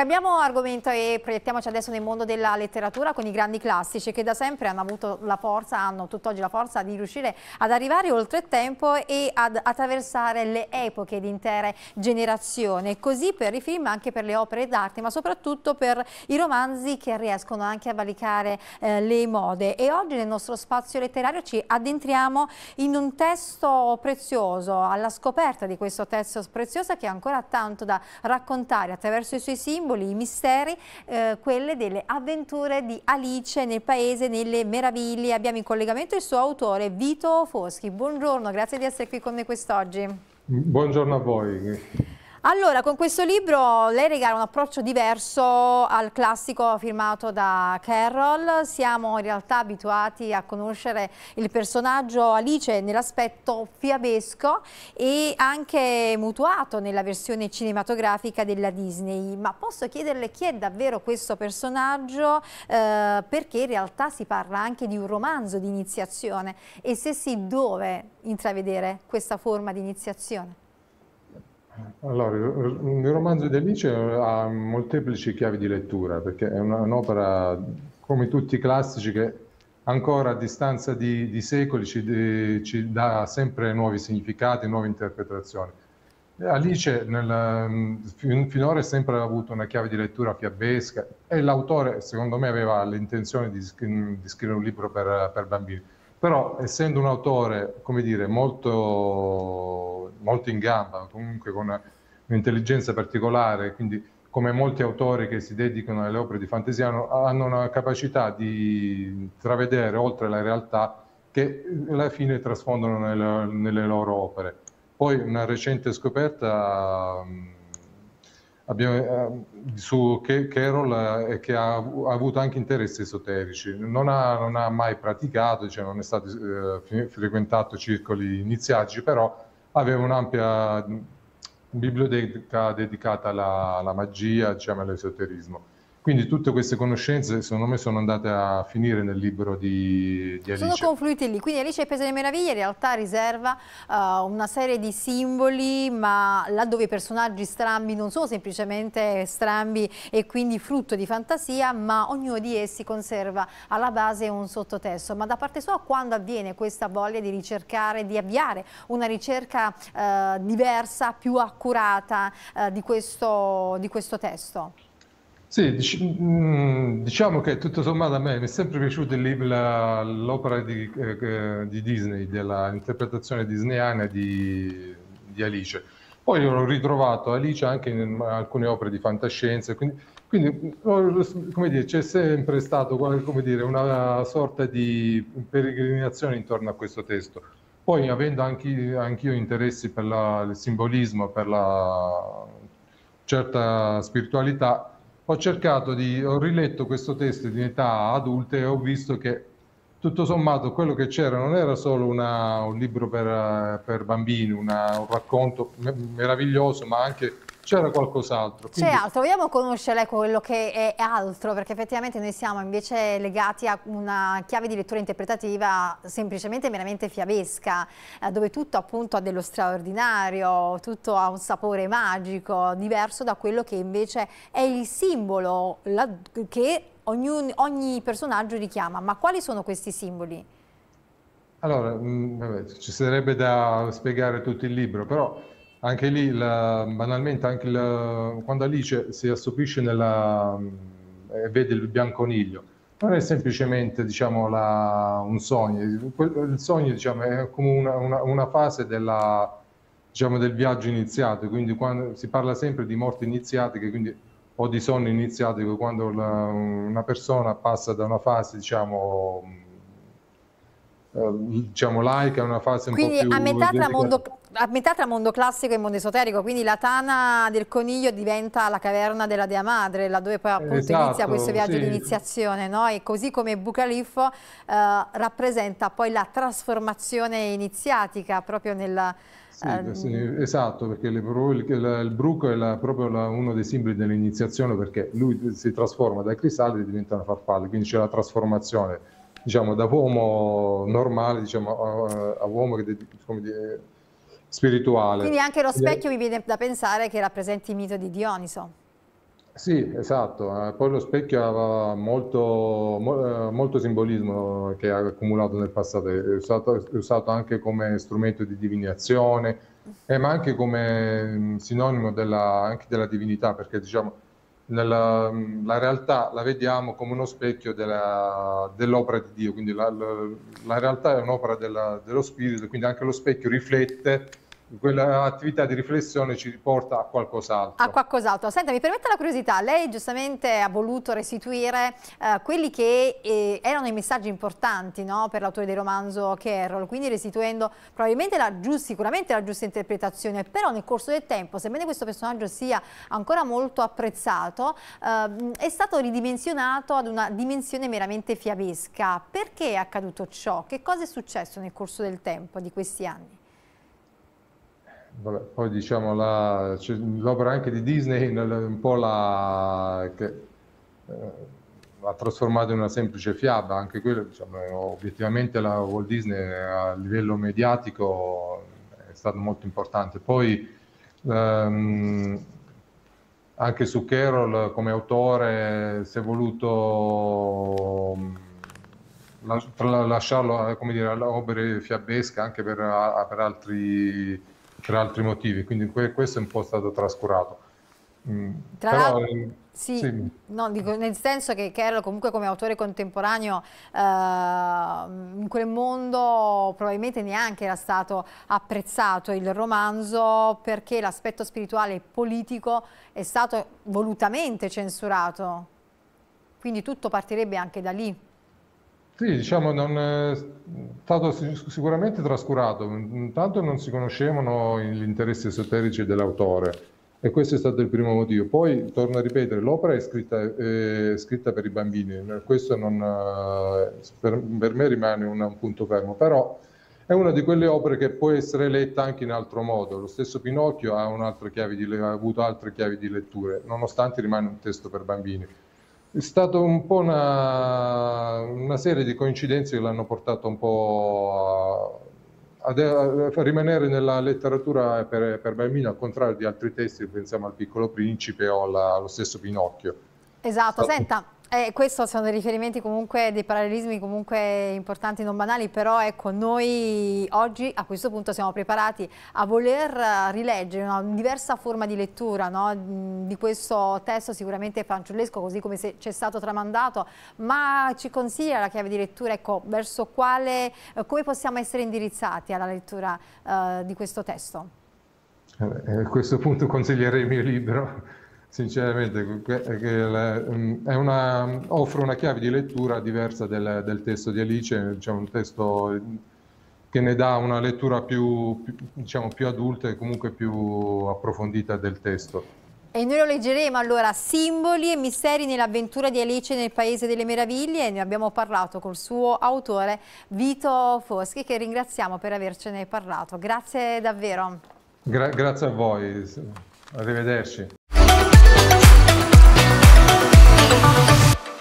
Cambiamo argomento e proiettiamoci adesso nel mondo della letteratura con i grandi classici che da sempre hanno avuto la forza, hanno tutt'oggi la forza di riuscire ad arrivare oltre tempo e ad attraversare le epoche di intere generazioni, così per i film, anche per le opere d'arte, ma soprattutto per i romanzi che riescono anche a valicare eh, le mode. E oggi nel nostro spazio letterario ci addentriamo in un testo prezioso, alla scoperta di questo testo prezioso che ha ancora tanto da raccontare attraverso i suoi simboli simboli, i misteri, eh, quelle delle avventure di Alice nel Paese delle Meraviglie. Abbiamo in collegamento il suo autore Vito Foschi. Buongiorno, grazie di essere qui con me quest'oggi. Buongiorno a voi. Allora, con questo libro lei regala un approccio diverso al classico firmato da Carroll. Siamo in realtà abituati a conoscere il personaggio Alice nell'aspetto fiabesco e anche mutuato nella versione cinematografica della Disney. Ma posso chiederle chi è davvero questo personaggio? Eh, perché in realtà si parla anche di un romanzo di iniziazione e se sì, dove intravedere questa forma di iniziazione? Allora, il romanzo di Alice eh, ha molteplici chiavi di lettura, perché è un'opera, come tutti i classici, che ancora a distanza di, di secoli ci, ci, dà sempre nuovi significati, nuove interpretazioni. Alice nel, mm, finora ha sempre avuto una chiave di lettura fiabesca e l'autore, secondo me, aveva l'intenzione di, di scrivere un libro per, per bambini però essendo un autore, come dire, molto, molto in gamba, comunque con un'intelligenza particolare, quindi come molti autori che si dedicano alle opere di fantasia, hanno una capacità di travedere oltre la realtà che alla fine trasfondono nelle, nelle loro opere. Poi una recente scoperta abbiamo, ehm, su Carol eh, che ha, ha, avuto anche interessi esoterici, non ha, non ha mai praticato, cioè non è stato eh, frequentato circoli iniziatici, però aveva un'ampia biblioteca dedicata alla, alla magia, diciamo, all'esoterismo. Quindi tutte queste conoscenze secondo me sono andate a finire nel libro di, di Alice. Sono confluite lì, quindi Alice e Paese delle Meraviglie in realtà riserva uh, una serie di simboli, ma laddove i personaggi strambi non sono semplicemente strambi e quindi frutto di fantasia, ma ognuno di essi conserva alla base un sottotesto. Ma da parte sua quando avviene questa voglia di ricercare, di avviare una ricerca uh, diversa, più accurata uh, di, questo, di questo testo? Sì, mm, diciamo che tutto sommato a me mi è sempre piaciuta l'opera di, eh, di, Disney, dell'interpretazione disneyana di, di, Alice. Poi ho ritrovato Alice anche in alcune opere di fantascienza, quindi, quindi dire, c'è sempre stato dire, una sorta di peregrinazione intorno a questo testo. Poi avendo anche, anche io interessi per la, il simbolismo, per la certa spiritualità, ho cercato di, ho riletto questo testo in età adulta e ho visto che tutto sommato quello che c'era non era solo una, un libro per, per bambini, una, un racconto meraviglioso, ma anche c'era qualcos'altro. Quindi... C'è altro, vogliamo conoscere quello che è altro, perché effettivamente noi siamo invece legati a una chiave di lettura interpretativa semplicemente veramente fiabesca, eh, dove tutto appunto ha dello straordinario, tutto ha un sapore magico, diverso da quello che invece è il simbolo che ogni, ogni personaggio richiama. Ma quali sono questi simboli? Allora, mh, mm, vabbè, ci sarebbe da spiegare tutto il libro, però anche lì la, banalmente anche la, quando Alice si assopisce nella, e vede il bianconiglio non è semplicemente diciamo, la, un sogno il sogno diciamo, è come una, una, una fase della, diciamo, del viaggio iniziato quindi quando, si parla sempre di morte iniziatica quindi, o di sonno iniziatico quando una persona passa da una fase diciamo eh, diciamo laica, una fase quindi un po' più... A metà, a metà tra mondo classico e mondo esoterico, quindi la tana del coniglio diventa la caverna della Dea Madre, laddove poi appunto esatto, inizia questo viaggio sì. di iniziazione, no? e così come Bucalifo eh, rappresenta poi la trasformazione iniziatica proprio nella... Sì, eh, sì, esatto, perché le, il, il bruco è la, proprio la, uno dei simboli dell'iniziazione perché lui si trasforma dai cristalli e diventa una farfalla, quindi c'è la trasformazione diciamo, da uomo normale diciamo, a, a uomo che, come dire, spirituale. Quindi anche lo eh, specchio mi viene da pensare che rappresenti il mito di Dioniso. Sì, esatto. Eh, poi lo specchio aveva molto, eh, molto simbolismo che ha accumulato nel passato, è usato, è usato anche come strumento di divinazione, eh, ma anche come mm, sinonimo della, anche della divinità, perché diciamo nella, la realtà la vediamo come uno specchio della, dell'opera di Dio, quindi la, la realtà è un'opera della, dello Spirito, quindi anche lo specchio riflette quella attività di riflessione ci riporta a qualcos'altro. A qualcos'altro. Senta, mi permetta la curiosità, lei giustamente ha voluto restituire eh, quelli che eh, erano i messaggi importanti no, per l'autore del romanzo Carroll, quindi restituendo probabilmente la giusta, sicuramente la giusta interpretazione, però nel corso del tempo, sebbene questo personaggio sia ancora molto apprezzato, eh, è stato ridimensionato ad una dimensione meramente fiabesca. Perché è accaduto ciò? Che cosa è successo nel corso del tempo, di questi anni? Vabbè, poi diciamo la, l'opera anche di Disney un po' la, che, eh, l'ha trasformata in una semplice fiaba, anche quello diciamo, obiettivamente la Walt Disney a livello mediatico è stato molto importante. Poi ehm, anche su Carol come autore si è voluto mm, lasciarlo eh, come dire, all'opera fiabesca anche per, per altri per altri motivi, quindi questo è un po' stato trascurato. Mm, Tra l'altro, eh, sì, sì. No, dico, nel senso che Carroll comunque come autore contemporaneo eh, in quel mondo probabilmente neanche era stato apprezzato il romanzo perché l'aspetto spirituale e politico è stato volutamente censurato. Quindi tutto partirebbe anche da lì. Sì, diciamo, non è stato sicuramente trascurato. Intanto non si conoscevano gli interessi esoterici dell'autore e questo è stato il primo motivo. Poi, torno a ripetere, l'opera è scritta, è scritta per i bambini, questo non, per, per, me rimane un, un, punto fermo, però è una di quelle opere che può essere letta anche in altro modo. Lo stesso Pinocchio ha, di, ha avuto altre chiavi di letture, nonostante rimane un testo per bambini. È stata un po' una, una serie di coincidenze che l'hanno portato un po' a, a, rimanere nella letteratura per, per, bambini, al contrario di altri testi, pensiamo al Piccolo Principe o alla, allo stesso Pinocchio. Esatto, Stato... senta, eh, questo sono dei riferimenti comunque, dei parallelismi comunque importanti, non banali, però ecco, noi oggi a questo punto siamo preparati a voler eh, rileggere una diversa forma di lettura no? Mm, di questo testo sicuramente fanciullesco, così come ci è stato tramandato, ma ci consiglia la chiave di lettura, ecco, verso quale, eh, come possiamo essere indirizzati alla lettura eh, di questo testo? Eh, a questo punto consiglierei il mio libro, sinceramente mm, una, offre una chiave di lettura diversa del, del testo di Alice, cioè un testo che ne dà una lettura più, più, diciamo, più adulta e comunque più approfondita del testo. E noi lo leggeremo allora, Simboli e misteri nell'avventura di Alice nel Paese delle Meraviglie e ne abbiamo parlato col suo autore Vito Foschi che ringraziamo per avercene parlato. Grazie davvero. Gra grazie a voi, arrivederci.